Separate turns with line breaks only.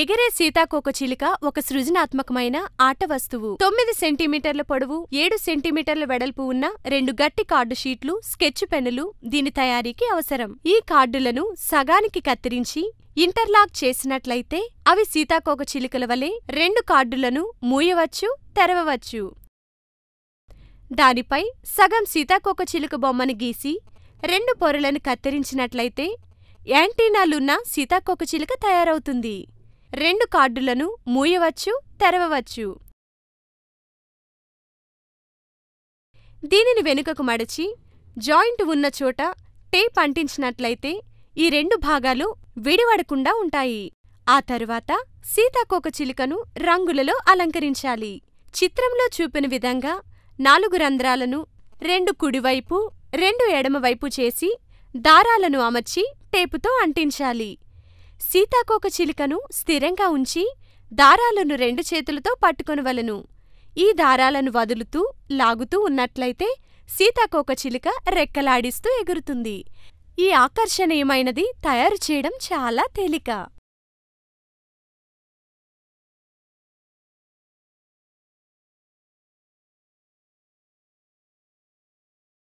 ఎగిరే సీతాకోకచిలుక ఒక సృజనాత్మకమైన ఆట వస్తువు తొమ్మిది సెంటీమీటర్ల పొడవు ఏడు సెంటీమీటర్ల వెడల్పు ఉన్న రెండు గట్టి కార్డు షీట్లు స్కెచ్ పెన్నులు దీని తయారీకి అవసరం ఈ కార్డులను సగానికి కత్తిరించి ఇంటర్లాక్ చేసినట్లయితే అవి సీతాకోకచిలుకల వలె రెండు కార్డులను మూయవచ్చు తెరవవచ్చు దానిపై సగం సీతాకోకచిలుక బొమ్మను గీసి రెండు పొరలను కత్తిరించినట్లయితే యాంటీనాలున్న సీతాకోకచిలుక తయారవుతుంది రెండు కార్డులను మూయవచ్చు తెరవవచ్చు దీనిని వెనుకకు మడచి జాయింట్ ఉన్న చోట టేప్ అంటించినట్లయితే ఈ రెండు భాగాలు విడివడకుండా ఉంటాయి ఆ తరువాత సీతాకోకచిలుకను రంగులలో అలంకరించాలి చిత్రంలో చూపిన విధంగా నాలుగు రంధ్రాలను రెండు కుడివైపు రెండు ఎడమవైపు చేసి దారాలను అమర్చి టేపుతో అంటించాలి సీతాకోక చిలుకను స్థిరంగా ఉంచి దారాలను రెండు చేతులతో పట్టుకొనవలను ఈ దారాలను వదులుతూ లాగుతూ ఉన్నట్లయితే సీతాకోక చిలుక రెక్కలాడిస్తూ ఎగురుతుంది ఈ ఆకర్షణీయమైనది తయారు చేయడం చాలా తేలిక